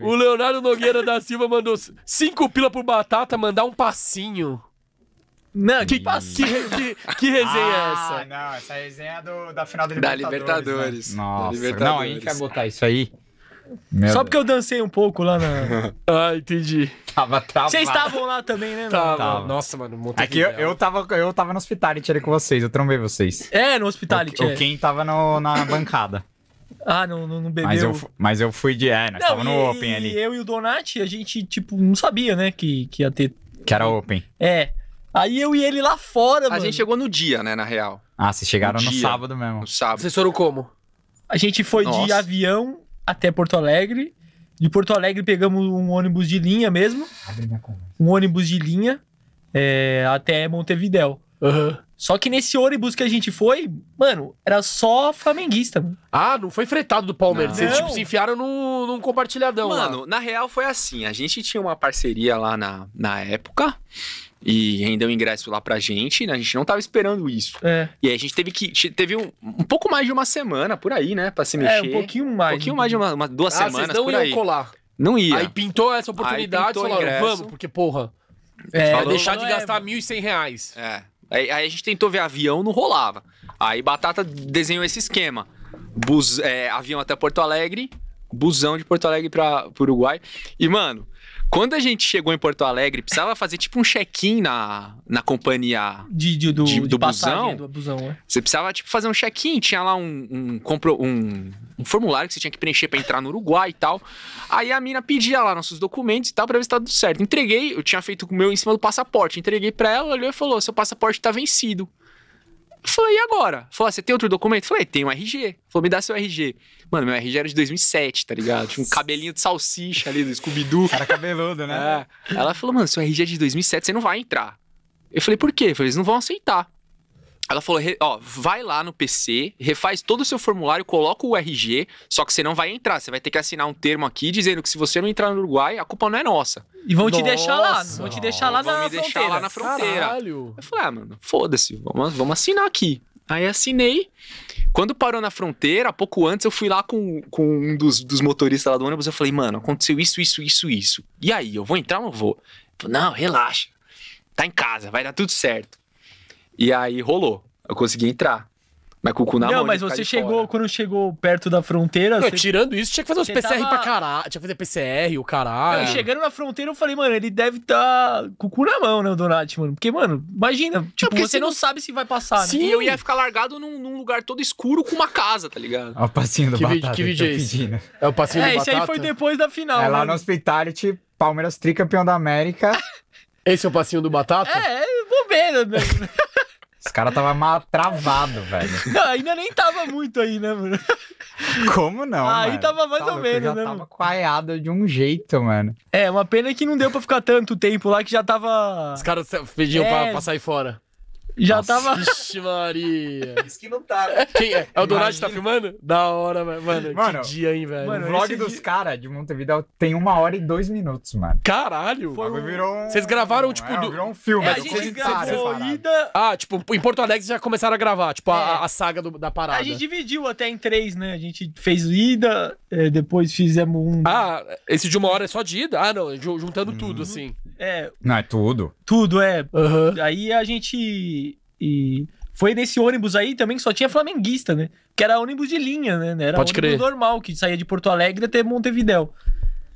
O Leonardo Nogueira da Silva mandou cinco pila por Batata mandar um passinho. Não, que, que, que, que resenha é ah, é essa? Não, essa resenha é do, da final da Libertadores. Da Libertadores. Né? Nossa, da Libertadores. não, a gente quer botar isso aí. Meu Só Deus. porque eu dancei um pouco lá na. ah, entendi. Tava travado. Vocês estavam lá também, né? Tava. tava. Nossa, mano, muito Aqui é eu, eu, tava, eu tava no hospitality ali com vocês, eu trombei vocês. É, no hospitality. O, é. tava no, na bancada. Ah, não, não, não bebeu. Mas eu, mas eu fui de. É, nós não, tava no e, Open ali. eu e o Donati, a gente, tipo, não sabia, né, que, que ia ter. Que era Open. É. Aí eu e ele lá fora, a mano. A gente chegou no dia, né, na real. Ah, vocês chegaram no, no sábado mesmo. No sábado. Vocês foram como? A gente foi Nossa. de avião até Porto Alegre. De Porto Alegre pegamos um ônibus de linha mesmo. Um ônibus de linha é, até Montevidéu. Uhum. Só que nesse ônibus que a gente foi, mano, era só flamenguista. Mano. Ah, não foi fretado do Palmeiras. Tipo, não. Eles tipo, se enfiaram num, num compartilhadão. Mano, lá. na real foi assim. A gente tinha uma parceria lá na, na época e rendeu ingresso lá pra gente, né? A gente não tava esperando isso. É. E aí a gente teve que. Teve um, um pouco mais de uma semana por aí, né? Pra se mexer. É, um pouquinho mais. Um pouquinho mais de uma, uma duas ah, semanas. Vocês não por aí. colar. Não ia. Aí pintou essa oportunidade, e falaram, vamos, porque, porra. É, falou, deixar de gastar é, mil e cem reais. É. Aí, aí, a gente tentou ver avião, não rolava. Aí Batata desenhou esse esquema. Bus, é, avião até Porto Alegre, busão de Porto Alegre para o Uruguai. E, mano, quando a gente chegou em Porto Alegre, precisava fazer tipo um check-in na, na companhia de, de, do, de, do, de busão. do busão. É. Você precisava tipo fazer um check-in, tinha lá um, um, compro, um, um, formulário que você tinha que preencher para entrar no Uruguai e tal. Aí a mina pedia lá nossos documentos e tal para ver se tá tudo certo. Entreguei, eu tinha feito o meu em cima do passaporte. Entreguei para ela, olhou e falou: seu passaporte tá vencido. Falou, e agora? Falou, ah, você tem outro documento? Falei, tem um RG. Falou, me dá seu RG. Mano, meu RG era de 2007, tá ligado? Tinha um cabelinho de salsicha ali do Scooby-Doo. Cara cabeludo, né? É. Ela falou, mano, seu RG é de 2007, você não vai entrar. Eu falei, por quê? falei, eles não vão aceitar. Ela falou, ó, vai lá no PC, refaz todo o seu formulário, coloca o RG, só que você não vai entrar, você vai ter que assinar um termo aqui dizendo que se você não entrar no Uruguai, a culpa não é nossa. E vão nossa, te deixar lá, vão te deixar lá, vão na, me deixar fronteira. lá na fronteira. Caralho. Eu falei, ah, mano, foda-se, vamos, vamos assinar aqui. Aí assinei. Quando parou na fronteira, pouco antes, eu fui lá com, com um dos, dos motoristas lá do ônibus, eu falei, mano, aconteceu isso, isso, isso, isso. E aí, eu vou entrar ou não vou? Falei, não, relaxa. Tá em casa, vai dar tudo certo. E aí rolou. Eu consegui entrar. Mas com o cu na não, mão, mas você chegou, fora. quando chegou perto da fronteira. Não, você... Tirando isso, tinha que fazer uns você PCR tava... pra caralho. Tinha que fazer PCR, o caralho. Não, chegando na fronteira, eu falei, mano, ele deve tá com o cu na mão, né, o Donati, mano? Porque, mano, imagina. Tipo, você não... não sabe se vai passar, né? Sim, né? eu ia ficar largado num, num, lugar todo escuro com uma casa, tá ligado? Ó, o passinho do batata. que vídeo é esse? É o passinho é, do É, esse aí foi depois da final. É mano. lá no Hospitality, tipo, Palmeiras tricampeão da América. esse é o passinho do batata? É, é bobeira, mesmo. Né? Os caras tava mal travado, velho. Não, ainda nem tava muito aí, né, mano? Como não? Aí mano? tava mais tá ou menos, né? Tava coaiado de um jeito, mano. É, uma pena que não deu pra ficar tanto tempo lá que já tava. Os caras pediam é... pra, pra sair fora. Já Nossa, tava. Vixe, Maria. Diz que não tá, né? Quem é? É o Donati tá filmando? Da hora, Mano, mano, que dia, hein, velho. Mano, o vlog dos dia... caras de Montevideo tem uma hora e dois minutos, mano. Caralho! Foi um... virou um... Vocês gravaram, tipo. É, do... Virou um filme. É, é a gente gravou ida... Ah, tipo, em Porto Alegre já começaram a gravar, tipo, é. a, a, saga do, da parada. A gente dividiu até em três, né? A gente fez ida, eh, depois fizemos um. Ah, esse de uma hora é só de ida? Ah, não, juntando hum. tudo, uhum. assim. É. Não, é tudo. Tudo, é. Uhum. Aí a gente. E foi nesse ônibus aí também que só tinha flamenguista, né? Que era ônibus de linha, né? Era Pode ônibus crer. normal, que saía de Porto Alegre até Montevidéu.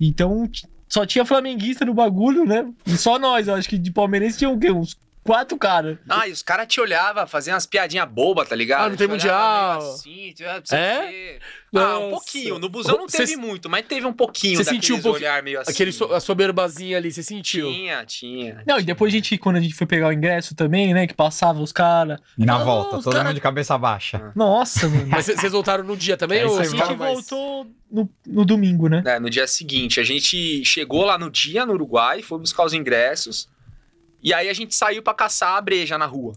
Então, só tinha flamenguista no bagulho, né? E só nós, eu acho que de palmeirense tinha o quê? Uns Quatro caras. Ah, e os caras te olhavam, faziam umas piadinhas bobas, tá ligado? Ah, não tem tipo, mundial. Assim, é? Ah, um tipo, ah, é? Ah, pouquinho. No busão não teve Cê... muito, mas teve um pouquinho Você sentiu um pouquinho... olhar meio assim. Aquele so... A soberbazinha ali, você sentiu? Tinha, tinha. Não, e depois a gente, quando a gente foi pegar o ingresso também, né, que passava os caras... E na ah, volta, todo cara... mundo de cabeça baixa. Ah. Nossa, mano. Mas vocês voltaram no dia também? É, ou... A gente voltou no, no domingo, né? É, no dia seguinte. A gente chegou lá no dia, no Uruguai, fomos buscar os ingressos. E aí a gente saiu para caçar a breja na rua.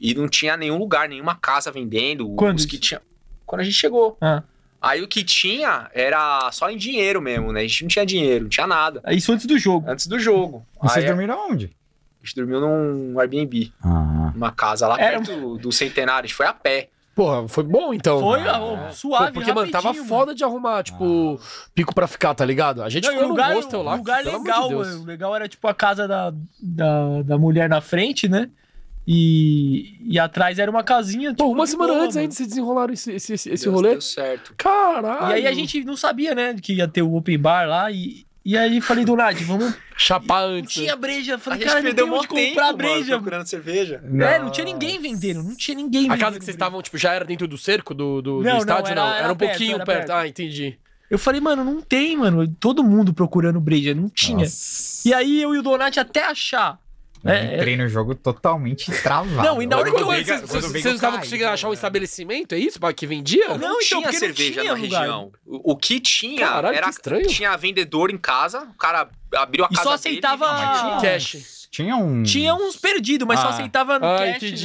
E não tinha nenhum lugar, nenhuma casa vendendo. Quando? Os que tinha... Quando a gente chegou. Ah. Aí o que tinha era só em dinheiro mesmo, né? A gente não tinha dinheiro, não tinha nada. É isso antes do jogo. Antes do jogo. E vocês aí, dormiram onde? A gente dormiu num Airbnb. Ah. Numa casa lá era... perto do, do centenário, a gente foi a pé. Porra, foi bom então. Foi ah, é. suave, Pô, Porque, mano, tava mano. foda de arrumar, tipo, ah. pico pra ficar, tá ligado? A gente não, ficou lugar, no hostel lá. lugar legal, de mano. O legal era, tipo, a casa da, da, da mulher na frente, né? E, e atrás era uma casinha. Tipo, Pô, uma semana boa, antes ainda se desenrolaram esse, esse, esse Deus rolê. Deu certo. Caralho. E aí a gente não sabia, né, que ia ter o open bar lá. E, e aí falei do vamos chapar antes. Não tinha né? breja. Falei, cara, não tem onde tempo, comprar breja. Mano, procurando cerveja. Não. É, não tinha ninguém vendendo. Não tinha ninguém vendendo. A casa que vocês estavam, tipo, já era dentro do cerco do, do, não, do estádio? Não, era, não. Era, era um perto, pouquinho era perto. perto. Ah, entendi. Eu falei, mano, não tem, mano. Todo mundo procurando breja. Não tinha. Nossa. E aí eu e o Donati até achar né? É, entrei é... no jogo totalmente travado. Não, e na hora que eu. Vocês estavam conseguindo né? achar um estabelecimento, é isso? Que vendia? Não, não então, tinha então, cerveja não tinha, na região. O, o, que tinha Caralho, era. Que estranho. Tinha vendedor em casa, o cara abriu a e casa. E só aceitava dele, cash. Tinha Tinha uns perdidos, mas ah. só aceitava no ah, cash. Né? ah, vocês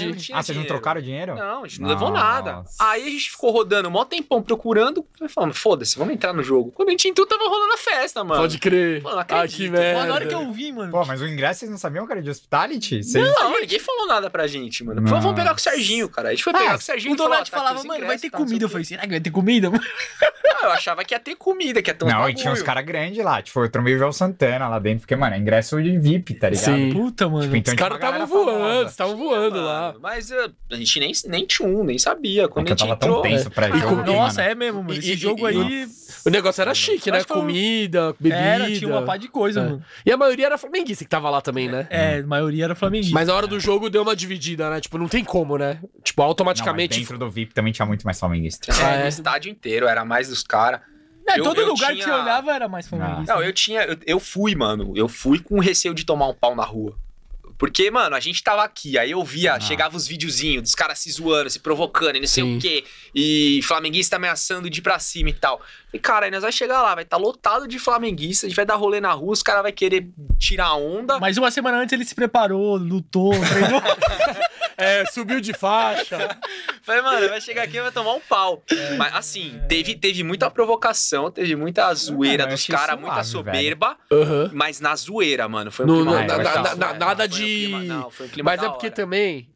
dinheiro. não trocaram dinheiro? Não, a gente não levou nada. Aí a gente ficou rodando um mó tempão procurando, falando, foda-se, vamos entrar no jogo. Quando a gente entrou, tava rolando a festa, mano. Pode crer. Mano, acredito. Ah, que merda. Mano, na hora que eu vi, mano. Pô, mas o ingresso vocês não sabiam que era de hospitality? Vocês... Não, ninguém falou nada pra gente, mano. Nossa. Vamos pegar com o Serginho, cara. A gente foi pegar ah, com o Serginho. O Donati ah, tá falava, mano, vai ter comida. Eu falei, será que vai ter comida? Não, eu achava que ia ter comida, que ia ter um Não, bagulho. e tinha uns caras grandes lá. Tipo, eu trombei o João Santana lá dentro, porque, mano, é ingresso de VIP, tá ligado? Sim. Puta, mano. Tipo, então os caras estavam voando, estavam voando lá. Mas eh, a gente nem, nem tinha um, nem sabia. Quando é a gente tava entrou, tão tenso pra é. jogo, Nossa, é mesmo, mano. Esse jogo aí... O negócio era chique, né? Comida, bebida. Era, tinha uma pá de coisa, é. mano. E a maioria era flamenguista que tava lá também, né? É, mas maioria era flamenguista. Mas na hora né? do jogo deu uma dividida, né? Tipo, não tem como, né? Tipo, automaticamente. Não, dentro do VIP também tinha muito mais flamenguista. É, é. estádio inteiro, era mais dos caras. É, eu, todo eu lugar tinha... que você olhava era mais ah. flamenguista. Não, né? eu tinha. Eu, eu, fui, mano. Eu fui com receio de tomar um pau na rua. Porque, mano, a gente tava aqui, aí eu via, ah. chegava os videozinhos dos caras se zoando, se provocando e não sei Sim. o quê. E flamenguista ameaçando de ir pra cima e tal. E, cara, aí nós vai chegar lá, vai estar tá lotado de flamenguista, a gente vai dar rolê na rua, os caras vai querer tirar onda. Mas uma semana antes ele se preparou, lutou, treinou. É, subiu de faixa. Falei, mano, vai chegar aqui e vai tomar um pau. É, mas assim, é. teve, teve muita provocação, teve muita ah, zoeira dos caras, muita soberba. Uhum. Mas na zoeira, mano, foi um no, clima. nada de. Um clima, não, um clima mas é porque hora. também.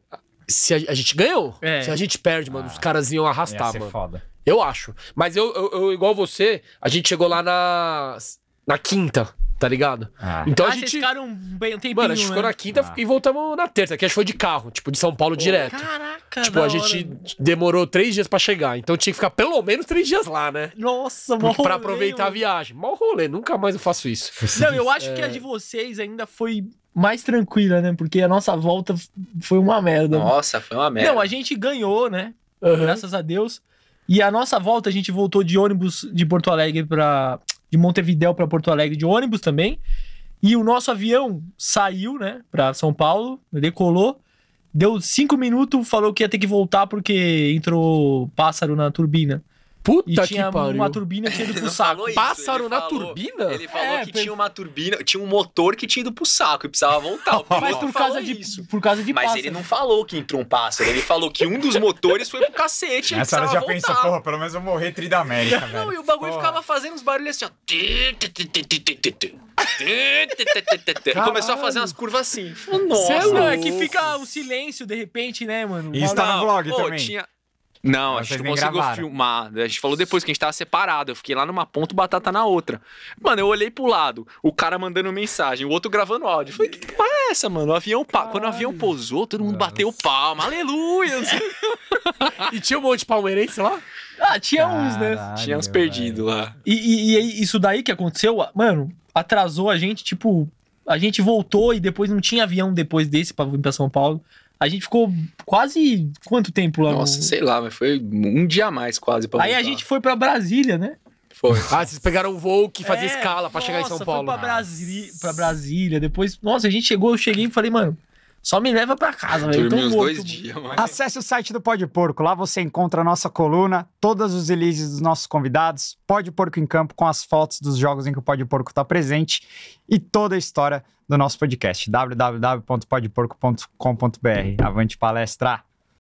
Se a, a gente ganhou. É. Se a gente perde, mano, ah, os caras iam arrastar, mano. Foda. Eu acho. Mas eu, eu, eu, igual você, a gente chegou lá na, na quinta. Tá ligado? Ah. Então ah, a gente. ficaram bem, um tempinho, mano, a gente né? ficou na quinta ah. e voltamos na terça, que a gente foi de carro, tipo, de São Paulo direto. Caraca, Tipo, a gente hora. demorou três dias pra chegar. Então tinha que ficar pelo menos três dias lá, né? Nossa, mó rolê. Pra aproveitar mano. a viagem. Mal rolê, nunca mais eu faço isso. Não, eu acho é... que a é. de vocês ainda foi mais tranquila, né? Porque a nossa volta foi uma merda. Nossa, mano. foi uma merda. Não, a gente ganhou, né? Uhum. Graças a Deus. E a nossa volta, a gente voltou de ônibus de Porto Alegre pra, de Montevidéu para Porto Alegre de ônibus também. E o nosso avião saiu, né, para São Paulo, decolou, deu cinco minutos, falou que ia ter que voltar porque entrou pássaro na turbina. Puta e tinha que pariu. uma turbina que tinha ido pro saco. Pássaro na falou, turbina? Ele falou é, que per... tinha uma turbina, tinha um motor que tinha ido pro saco e precisava voltar. O Mas por causa de isso. Por causa de Mas ele não falou que entrou um pássaro, ele falou que um dos motores foi pro cacete. Essa hora já voltar. pensa, porra, pelo menos eu vou morrer tri da América. Não, velho. e o bagulho porra. ficava fazendo uns barulhos assim, ó. Começou a fazer umas curvas assim. Nossa, é que fica o silêncio de repente, né, mano? Isso tá no vlog também. Tinha... Não, a gente não conseguiu gravaram. filmar. A gente falou depois que a gente tava separado. Eu fiquei lá numa ponta, o Batata na outra. Mano, eu olhei pro lado, o cara mandando mensagem, o outro gravando áudio. Eu falei, que porra é essa, mano? O avião pa... Quando o avião pousou, todo mundo Nossa. bateu palma. Aleluia! e tinha um monte de palmeirense lá? Ah, tinha Caralho, uns, né? Tinha uns perdidos lá. E, e, e isso daí que aconteceu, mano, atrasou a gente, tipo... A gente voltou e depois não tinha avião depois desse pra vir pra São Paulo. A gente ficou quase quanto tempo lá? Nossa, no... sei lá, mas foi um dia a mais quase. Pra Aí voltar. a gente foi para Brasília, né? Foi. Ah, vocês pegaram o voo que fazia é, escala para chegar em São Paulo. Foi pra, Brasi pra Brasília, depois. Nossa, a gente chegou, eu cheguei e falei, mano, só me leva para casa, velho. Dormi uns dois dias, mano. Acesse o site do Pode Porco. Lá você encontra a nossa coluna, todas os releases dos nossos convidados, Pode Porco em Campo, com as fotos dos jogos em que o Pode Porco está presente e toda a história do nosso podcast. www.podporco.com.br. Avante palestra!